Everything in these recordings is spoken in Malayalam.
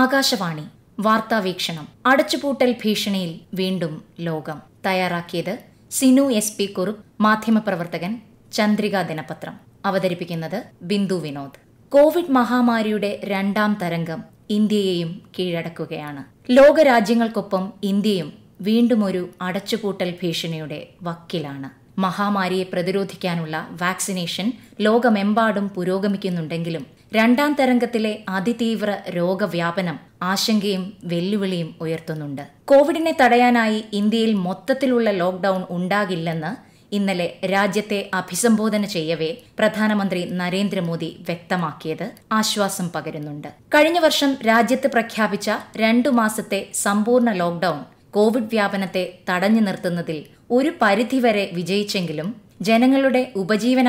ആകാശവാണി വാർത്താവീക്ഷണം അടച്ചുപൂട്ടൽ ഭീഷണിയിൽ വീണ്ടും ലോകം തയ്യാറാക്കിയത് സിനു എസ് പി കുറുപ്പ് മാധ്യമപ്രവർത്തകൻ ചന്ദ്രിക ദിനപത്രം അവതരിപ്പിക്കുന്നത് ബിന്ദു വിനോദ് കോവിഡ് മഹാമാരിയുടെ രണ്ടാം തരംഗം ഇന്ത്യയെയും കീഴടക്കുകയാണ് ലോകരാജ്യങ്ങൾക്കൊപ്പം ഇന്ത്യയും വീണ്ടും ഒരു അടച്ചുപൂട്ടൽ ഭീഷണിയുടെ വക്കിലാണ് മഹാമാരിയെ പ്രതിരോധിക്കാനുള്ള വാക്സിനേഷൻ ലോകമെമ്പാടും പുരോഗമിക്കുന്നുണ്ടെങ്കിലും രണ്ടാം തരംഗത്തിലെ അതിതീവ്ര രോഗവ്യാപനം ആശങ്കയും വെല്ലുവിളിയും ഉയർത്തുന്നുണ്ട് കോവിഡിനെ തടയാനായി ഇന്ത്യയിൽ മൊത്തത്തിലുള്ള ലോക്ഡൌൺ ഉണ്ടാകില്ലെന്ന് ഇന്നലെ രാജ്യത്തെ അഭിസംബോധന ചെയ്യവേ പ്രധാനമന്ത്രി നരേന്ദ്രമോദി വ്യക്തമാക്കിയത് ആശ്വാസം പകരുന്നുണ്ട് കഴിഞ്ഞ വർഷം രാജ്യത്ത് പ്രഖ്യാപിച്ച രണ്ടു മാസത്തെ സമ്പൂർണ്ണ ലോക്ഡൌൺ കോവിഡ് വ്യാപനത്തെ തടഞ്ഞു നിർത്തുന്നതിൽ ഒരു പരിധിവരെ വിജയിച്ചെങ്കിലും ജനങ്ങളുടെ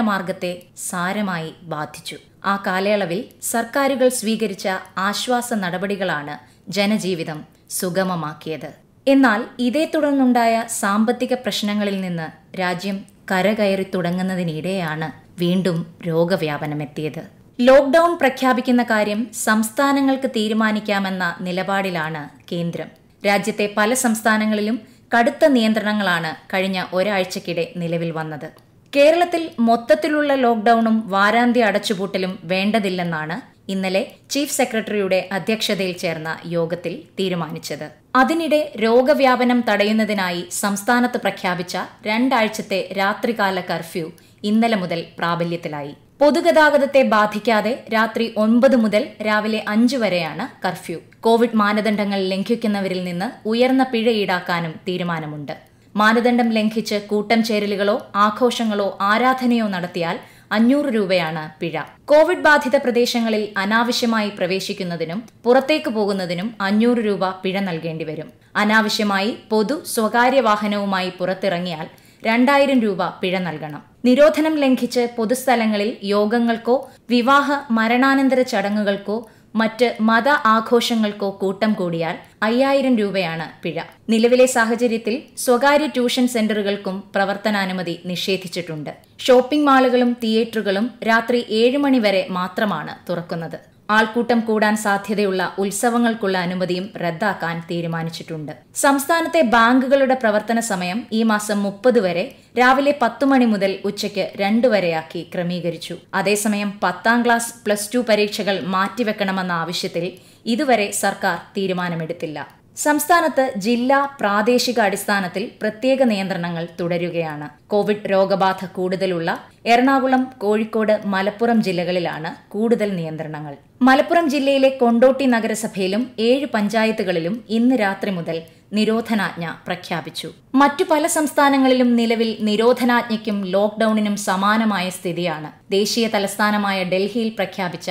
മാർഗത്തെ സാരമായി ബാധിച്ചു ആ കാലയളവിൽ സർക്കാരുകൾ സ്വീകരിച്ച ആശ്വാസ നടപടികളാണ് ജനജീവിതം സുഗമമാക്കിയത് എന്നാൽ ഇതേ തുടർന്നുണ്ടായ സാമ്പത്തിക പ്രശ്നങ്ങളിൽ നിന്ന് രാജ്യം കരകയറി തുടങ്ങുന്നതിനിടെയാണ് വീണ്ടും രോഗവ്യാപനമെത്തിയത് ലോക്ക്ഡൌൺ പ്രഖ്യാപിക്കുന്ന കാര്യം സംസ്ഥാനങ്ങൾക്ക് തീരുമാനിക്കാമെന്ന നിലപാടിലാണ് കേന്ദ്രം രാജ്യത്തെ പല സംസ്ഥാനങ്ങളിലും കടുത്ത നിയന്ത്രണങ്ങളാണ് കഴിഞ്ഞ ഒരാഴ്ചക്കിടെ നിലവിൽ വന്നത് കേരളത്തിൽ മൊത്തത്തിലുള്ള ലോക്ഡൌണും വാരാന്ത്യ അടച്ചുപൂട്ടലും വേണ്ടതില്ലെന്നാണ് ഇന്നലെ ചീഫ് സെക്രട്ടറിയുടെ അധ്യക്ഷതയിൽ ചേർന്ന യോഗത്തിൽ തീരുമാനിച്ചത് അതിനിടെ രോഗവ്യാപനം തടയുന്നതിനായി സംസ്ഥാനത്ത് പ്രഖ്യാപിച്ച രണ്ടാഴ്ചത്തെ രാത്രികാല കർഫ്യൂ ഇന്നലെ മുതൽ പ്രാബല്യത്തിലായി പൊതുഗതാഗതത്തെ ബാധിക്കാതെ രാത്രി ഒൻപത് മുതൽ രാവിലെ അഞ്ച് വരെയാണ് കർഫ്യൂ കോവിഡ് മാനദണ്ഡങ്ങൾ ലംഘിക്കുന്നവരിൽ നിന്ന് ഉയർന്ന പിഴ ഈടാക്കാനും തീരുമാനമുണ്ട് മാനദണ്ഡം ലംഘിച്ച് കൂട്ടം ചേരലുകളോ ആഘോഷങ്ങളോ ആരാധനയോ നടത്തിയാൽ അഞ്ഞൂറ് രൂപയാണ് പിഴ കോവിഡ് ബാധിത പ്രദേശങ്ങളിൽ അനാവശ്യമായി പ്രവേശിക്കുന്നതിനും പുറത്തേക്ക് പോകുന്നതിനും അഞ്ഞൂറ് രൂപ പിഴ നൽകേണ്ടി വരും അനാവശ്യമായി പൊതു സ്വകാര്യ വാഹനവുമായി പുറത്തിറങ്ങിയാൽ രണ്ടായിരം രൂപ പിഴ നൽകണം നിരോധനം ലംഘിച്ച് പൊതുസ്ഥലങ്ങളിൽ യോഗങ്ങൾക്കോ വിവാഹ മരണാനന്തര ചടങ്ങുകൾക്കോ മറ്റ് മത ആഘോഷങ്ങൾക്കോ കൂട്ടം കൂടിയാൽ അയ്യായിരം രൂപയാണ് പിഴ നിലവിലെ സാഹചര്യത്തിൽ സ്വകാര്യ ട്യൂഷൻ സെന്ററുകൾക്കും പ്രവർത്തനാനുമതി നിഷേധിച്ചിട്ടുണ്ട് ഷോപ്പിംഗ് മാളുകളും തിയേറ്ററുകളും രാത്രി ഏഴ് മണിവരെ മാത്രമാണ് തുറക്കുന്നത് ആൾക്കൂട്ടം കൂടാൻ സാധ്യതയുള്ള ഉത്സവങ്ങൾക്കുള്ള അനുമതിയും റദ്ദാക്കാൻ തീരുമാനിച്ചിട്ടുണ്ട് സംസ്ഥാനത്തെ ബാങ്കുകളുടെ പ്രവർത്തന സമയം ഈ മാസം മുപ്പത് വരെ രാവിലെ പത്തു മണി മുതൽ ഉച്ചയ്ക്ക് രണ്ടു വരെയാക്കി ക്രമീകരിച്ചു അതേസമയം പത്താം ക്ലാസ് പ്ലസ് ടു പരീക്ഷകൾ മാറ്റിവെക്കണമെന്ന ആവശ്യത്തിൽ ഇതുവരെ സർക്കാർ തീരുമാനമെടുത്തില്ല സംസ്ഥാനത്ത് ജില്ലാ പ്രാദേശിക അടിസ്ഥാനത്തിൽ പ്രത്യേക നിയന്ത്രണങ്ങൾ തുടരുകയാണ് കോവിഡ് രോഗബാധ കൂടുതലുള്ള എറണാകുളം കോഴിക്കോട് മലപ്പുറം ജില്ലകളിലാണ് കൂടുതൽ നിയന്ത്രണങ്ങൾ മലപ്പുറം ജില്ലയിലെ കൊണ്ടോട്ടി നഗരസഭയിലും ഏഴ് പഞ്ചായത്തുകളിലും ഇന്ന് രാത്രി മുതൽ നിരോധനാജ്ഞ പ്രഖ്യാപിച്ചു മറ്റു പല സംസ്ഥാനങ്ങളിലും നിലവിൽ നിരോധനാജ്ഞയ്ക്കും ലോക്ഡൌണിനും സമാനമായ സ്ഥിതിയാണ് ദേശീയ തലസ്ഥാനമായ ഡൽഹിയിൽ പ്രഖ്യാപിച്ച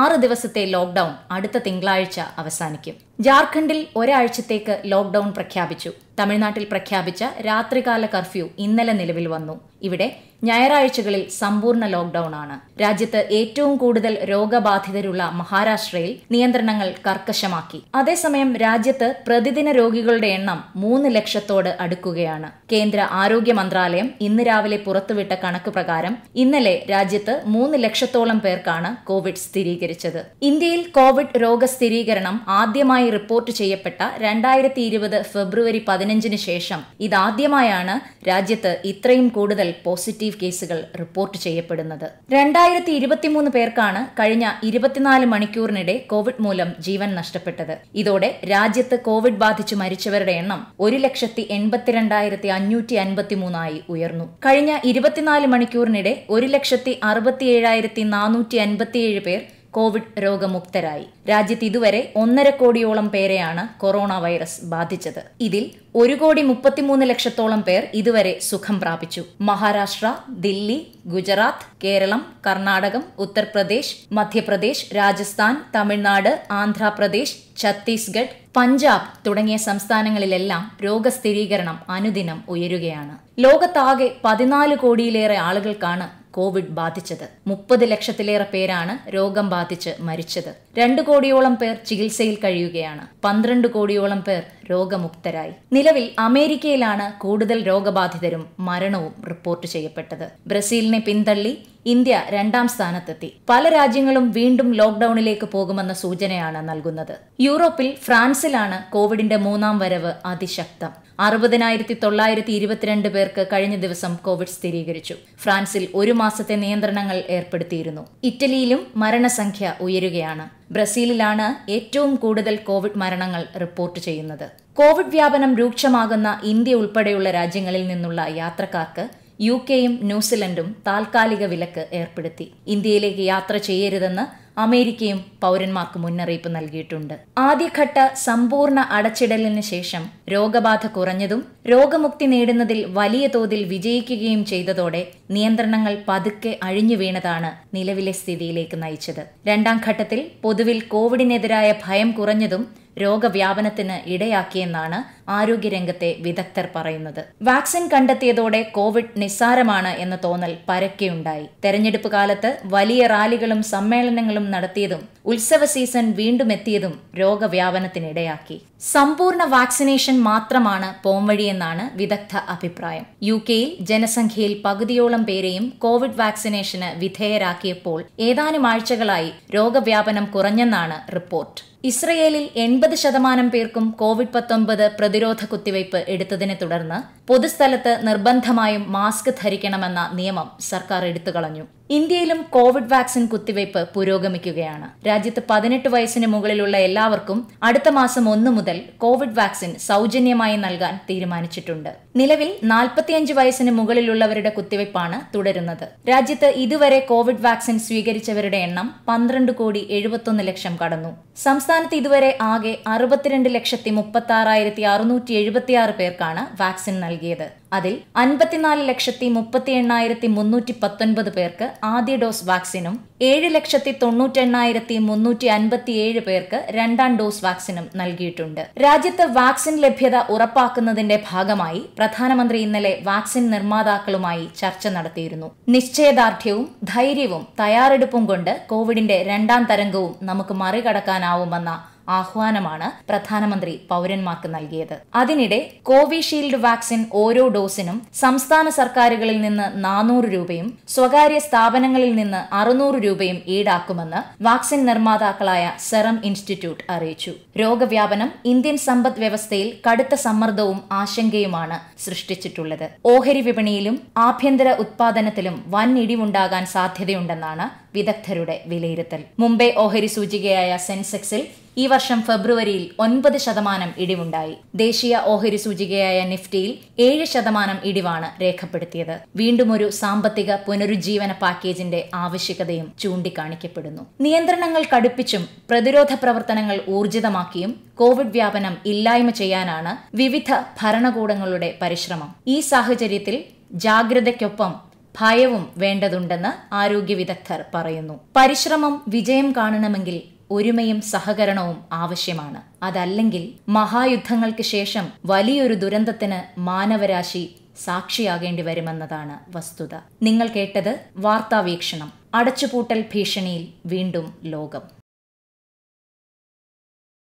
ആറ് ദിവസത്തെ ലോക്ഡൌൺ അടുത്ത തിങ്കളാഴ്ച അവസാനിക്കും ജാർഖണ്ഡിൽ ഒരാഴ്ചത്തേക്ക് ലോക്ഡൌൺ പ്രഖ്യാപിച്ചു തമിഴ്നാട്ടിൽ പ്രഖ്യാപിച്ച രാത്രികാല കർഫ്യൂ ഇന്നലെ നിലവിൽ വന്നു ഇവിടെ ഞായറാഴ്ചകളിൽ സമ്പൂർണ്ണ ലോക്ഡൌൺ ആണ് രാജ്യത്ത് ഏറ്റവും കൂടുതൽ രോഗബാധിതരുള്ള മഹാരാഷ്ട്രയിൽ നിയന്ത്രണങ്ങൾ കർക്കശമാക്കി അതേസമയം രാജ്യത്ത് പ്രതിദിന രോഗികളുടെ എണ്ണം മൂന്ന് ലക്ഷത്തോട് അടുക്കുകയാണ് കേന്ദ്ര ആരോഗ്യ മന്ത്രാലയം ഇന്ന് രാവിലെ പുറത്തുവിട്ട കണക്ക് പ്രകാരം ഇന്നലെ രാജ്യത്ത് മൂന്ന് ലക്ഷത്തോളം പേർക്കാണ് കോവിഡ് സ്ഥിരീകരിച്ചത് ഇന്ത്യയിൽ കോവിഡ് രോഗസ്ഥിരീകരണം ആദ്യമായി റിപ്പോർട്ട് ചെയ്യപ്പെട്ട രണ്ടായിരത്തി ഇരുപത് ഫെബ്രുവരി പതിനഞ്ചിന് ശേഷം ഇതാദ്യമായാണ് രാജ്യത്ത് ഇത്രയും കൂടുതൽ പോസിറ്റീവ് കേസുകൾ റിപ്പോർട്ട് ചെയ്യപ്പെടുന്നത് രണ്ടായിരത്തി രണ്ടായിരത്തി ഇരുപത്തിമൂന്ന് പേർക്കാണ് കഴിഞ്ഞ ഇരുപത്തിനാല് മണിക്കൂറിനിടെ കോവിഡ് മൂലം ജീവൻ നഷ്ടപ്പെട്ടത് ഇതോടെ രാജ്യത്ത് കോവിഡ് ബാധിച്ച് മരിച്ചവരുടെ എണ്ണം ഒരു ലക്ഷത്തി എൺപത്തിരണ്ടായിരത്തി അഞ്ഞൂറ്റി അൻപത്തിമൂന്നായി ഉയർന്നു കഴിഞ്ഞ ഇരുപത്തിനാല് മണിക്കൂറിനിടെ ഒരു ലക്ഷത്തി അറുപത്തിയേഴായിരത്തി നാനൂറ്റി അൻപത്തിയേഴ് പേർ കോവിഡ് രോഗമുക്തരായി രാജ്യത്ത് ഇതുവരെ ഒന്നര കോടിയോളം പേരെയാണ് കൊറോണ വൈറസ് ബാധിച്ചത് ഇതിൽ ഒരു കോടി മുപ്പത്തിമൂന്ന് ലക്ഷത്തോളം പേർ ഇതുവരെ സുഖം പ്രാപിച്ചു മഹാരാഷ്ട്ര ദില്ലി ഗുജറാത്ത് കേരളം കർണാടകം ഉത്തർപ്രദേശ് മധ്യപ്രദേശ് രാജസ്ഥാൻ തമിഴ്നാട് ആന്ധ്രാപ്രദേശ് ഛത്തീസ്ഗഡ് പഞ്ചാബ് തുടങ്ങിയ സംസ്ഥാനങ്ങളിലെല്ലാം രോഗസ്ഥിരീകരണം അനുദിനം ഉയരുകയാണ് ലോകത്താകെ പതിനാല് കോടിയിലേറെ ആളുകൾക്കാണ് കോവിഡ് ബാധിച്ചത് മുപ്പത് ലക്ഷത്തിലേറെ പേരാണ് രോഗം ബാധിച്ച് മരിച്ചത് രണ്ടു കോടിയോളം പേർ ചികിത്സയിൽ കഴിയുകയാണ് പന്ത്രണ്ട് കോടിയോളം പേർ രോഗമുക്തരായി നിലവിൽ അമേരിക്കയിലാണ് കൂടുതൽ രോഗബാധിതരും മരണവും റിപ്പോർട്ട് ചെയ്യപ്പെട്ടത് ബ്രസീലിനെ പിന്തള്ളി ഇന്ത്യ രണ്ടാം സ്ഥാനത്തെത്തി പല രാജ്യങ്ങളും വീണ്ടും ലോക്ഡൌണിലേക്ക് പോകുമെന്ന സൂചനയാണ് നൽകുന്നത് യൂറോപ്പിൽ ഫ്രാൻസിലാണ് കോവിഡിന്റെ മൂന്നാം വരവ് അതിശക്തം അറുപതിനായിരത്തി തൊള്ളായിരത്തി ഇരുപത്തിരണ്ട് പേർക്ക് കഴിഞ്ഞ ദിവസം കോവിഡ് സ്ഥിരീകരിച്ചു ഫ്രാൻസിൽ ഒരു മാസത്തെ നിയന്ത്രണങ്ങൾ ഏർപ്പെടുത്തിയിരുന്നു ഇറ്റലിയിലും മരണസംഖ്യ ഉയരുകയാണ് ബ്രസീലിലാണ് ഏറ്റവും കൂടുതൽ കോവിഡ് മരണങ്ങൾ റിപ്പോർട്ട് ചെയ്യുന്നത് കോവിഡ് വ്യാപനം രൂക്ഷമാകുന്ന ഇന്ത്യ ഉൾപ്പെടെയുള്ള രാജ്യങ്ങളിൽ നിന്നുള്ള യാത്രക്കാർക്ക് യു കെയും ന്യൂസിലൻഡും താൽക്കാലിക വിലക്ക് ഏർപ്പെടുത്തി ഇന്ത്യയിലേക്ക് യാത്ര ചെയ്യരുതെന്ന് അമേരിക്കയും പൗരന്മാർക്ക് മുന്നറിയിപ്പ് നൽകിയിട്ടുണ്ട് ആദ്യഘട്ട സമ്പൂർണ്ണ അടച്ചിടലിന് ശേഷം രോഗബാധ കുറഞ്ഞതും രോഗമുക്തി നേടുന്നതിൽ വലിയ തോതിൽ വിജയിക്കുകയും ചെയ്തതോടെ നിയന്ത്രണങ്ങൾ പതുക്കെ അഴിഞ്ഞു വീണതാണ് നിലവിലെ സ്ഥിതിയിലേക്ക് നയിച്ചത് രണ്ടാം ഘട്ടത്തിൽ പൊതുവിൽ കോവിഡിനെതിരായ ഭയം കുറഞ്ഞതും രോഗവ്യാപനത്തിന് ഇടയാക്കിയെന്നാണ് ആരോഗ്യരംഗത്തെ വിദഗ്ധർ പറയുന്നത് വാക്സിൻ കണ്ടെത്തിയതോടെ കോവിഡ് നിസ്സാരമാണ് എന്ന തോന്നൽ പരക്കെയുണ്ടായി തെരഞ്ഞെടുപ്പ് കാലത്ത് വലിയ റാലികളും സമ്മേളനങ്ങളും നടത്തിയതും ഉത്സവ സീസൺ വീണ്ടും എത്തിയതും രോഗവ്യാപനത്തിനിടയാക്കി സമ്പൂർണ്ണ വാക്സിനേഷൻ മാത്രമാണ് പോംവഴിയെന്നാണ് വിദഗ്ധ അഭിപ്രായം യു കെയിൽ ജനസംഖ്യയിൽ പകുതിയോളം പേരെയും കോവിഡ് വാക്സിനേഷന് വിധേയരാക്കിയപ്പോൾ ഏതാനും ആഴ്ചകളായി രോഗവ്യാപനം കുറഞ്ഞെന്നാണ് റിപ്പോർട്ട് ഇസ്രയേലിൽ എൺപത് ശതമാനം പേർക്കും കോവിഡ് പത്തൊൻപത് പ്രതിരോധ കുത്തിവയ്പ് എടുത്തതിനെ തുടർന്ന് പൊതുസ്ഥലത്ത് നിർബന്ധമായും മാസ്ക് ധരിക്കണമെന്ന നിയമം സർക്കാർ എടുത്തു കളഞ്ഞു ഇന്ത്യയിലും കോവിഡ് വാക്സിൻ കുത്തിവയ്പ് പുരോഗമിക്കുകയാണ് രാജ്യത്ത് പതിനെട്ട് വയസ്സിന് മുകളിലുള്ള എല്ലാവർക്കും അടുത്ത മാസം ഒന്ന് മുതൽ കോവിഡ് വാക്സിൻ സൗജന്യമായി നൽകാൻ തീരുമാനിച്ചിട്ടുണ്ട് നിലവിൽ നാൽപ്പത്തിയഞ്ച് വയസ്സിന് മുകളിലുള്ളവരുടെ കുത്തിവയ്പാണ് തുടരുന്നത് രാജ്യത്ത് ഇതുവരെ കോവിഡ് വാക്സിൻ സ്വീകരിച്ചവരുടെ എണ്ണം പന്ത്രണ്ട് കോടി എഴുപത്തൊന്ന് ലക്ഷം കടന്നു സംസ്ഥാനത്ത് ഇതുവരെ ആകെ അറുപത്തിരണ്ട് ലക്ഷത്തി മുപ്പത്തി ആറായിരത്തി അറുന്നൂറ്റി എഴുപത്തിയാറ് പേർക്കാണ് വാക്സിൻ നൽകി നൽകിയത് അതിൽ അൻപത്തിനാല് ലക്ഷത്തി മുപ്പത്തി എണ്ണായിരത്തി മുന്നൂറ്റി പത്തൊൻപത് പേർക്ക് ആദ്യ ഡോസ് വാക്സിനും ഏഴ് ലക്ഷത്തി എണ്ണായിരത്തി മുന്നൂറ്റി അൻപത്തിയേഴ് പേർക്ക് രണ്ടാം ഡോസ് വാക്സിനും നൽകിയിട്ടുണ്ട് രാജ്യത്ത് വാക്സിൻ ലഭ്യത ഉറപ്പാക്കുന്നതിന്റെ ഭാഗമായി പ്രധാനമന്ത്രി ഇന്നലെ വാക്സിൻ നിർമ്മാതാക്കളുമായി ചർച്ച നടത്തിയിരുന്നു നിശ്ചയദാർഢ്യവും ധൈര്യവും തയ്യാറെടുപ്പും കൊണ്ട് കോവിഡിന്റെ രണ്ടാം തരംഗവും നമുക്ക് മറികടക്കാനാവുമെന്ന ആഹ്വാനമാണ് പ്രധാനമന്ത്രി പൌരന്മാർക്ക് നൽകിയത് അതിനിടെ കോവിഷീൽഡ് വാക്സിൻ ഓരോ ഡോസിനും സംസ്ഥാന സർക്കാരുകളിൽ നിന്ന് നാനൂറ് രൂപയും സ്വകാര്യ സ്ഥാപനങ്ങളിൽ നിന്ന് അറുന്നൂറ് രൂപയും ഈടാക്കുമെന്ന് വാക്സിൻ നിർമ്മാതാക്കളായ സെറം ഇൻസ്റ്റിറ്റ്യൂട്ട് അറിയിച്ചു രോഗവ്യാപനം ഇന്ത്യൻ സമ്പദ് വ്യവസ്ഥയിൽ കടുത്ത സമ്മർദ്ദവും ആശങ്കയുമാണ് സൃഷ്ടിച്ചിട്ടുള്ളത് ഓഹരി വിപണിയിലും ആഭ്യന്തര ഉത്പാദനത്തിലും വൻ ഇടിവുണ്ടാകാൻ സാധ്യതയുണ്ടെന്നാണ് വിദഗ്ധരുടെ വിലയിരുത്തൽ മുംബൈ ഓഹരി സൂചികയായ സെൻസെക്സിൽ ഈ വർഷം ഫെബ്രുവരിയിൽ ഒൻപത് ശതമാനം ഇടിവുണ്ടായി ദേശീയ ഓഹരി സൂചികയായ നിഫ്റ്റിയിൽ ഏഴ് ശതമാനം ഇടിവാണ് രേഖപ്പെടുത്തിയത് വീണ്ടും ഒരു സാമ്പത്തിക പുനരുജ്ജീവന പാക്കേജിന്റെ ആവശ്യകതയും ചൂണ്ടിക്കാണിക്കപ്പെടുന്നു നിയന്ത്രണങ്ങൾ കടുപ്പിച്ചും പ്രതിരോധ പ്രവർത്തനങ്ങൾ ഊർജിതമാക്കിയും കോവിഡ് വ്യാപനം ഇല്ലായ്മ ചെയ്യാനാണ് വിവിധ ഭരണകൂടങ്ങളുടെ പരിശ്രമം ഈ സാഹചര്യത്തിൽ ജാഗ്രതയ്ക്കൊപ്പം ഭയവും വേണ്ടതുണ്ടെന്ന് ആരോഗ്യ വിദഗ്ധർ പറയുന്നു പരിശ്രമം വിജയം കാണണമെങ്കിൽ ഒരുമയും സഹകരണവും ആവശ്യമാണ് അതല്ലെങ്കിൽ മഹായുദ്ധങ്ങൾക്ക് ശേഷം വലിയൊരു ദുരന്തത്തിന് മാനവരാശി സാക്ഷിയാകേണ്ടി വരുമെന്നതാണ് വസ്തുത നിങ്ങൾ കേട്ടത് വാർത്താവീക്ഷണം അടച്ചുപൂട്ടൽ ഭീഷണിയിൽ വീണ്ടും ലോകം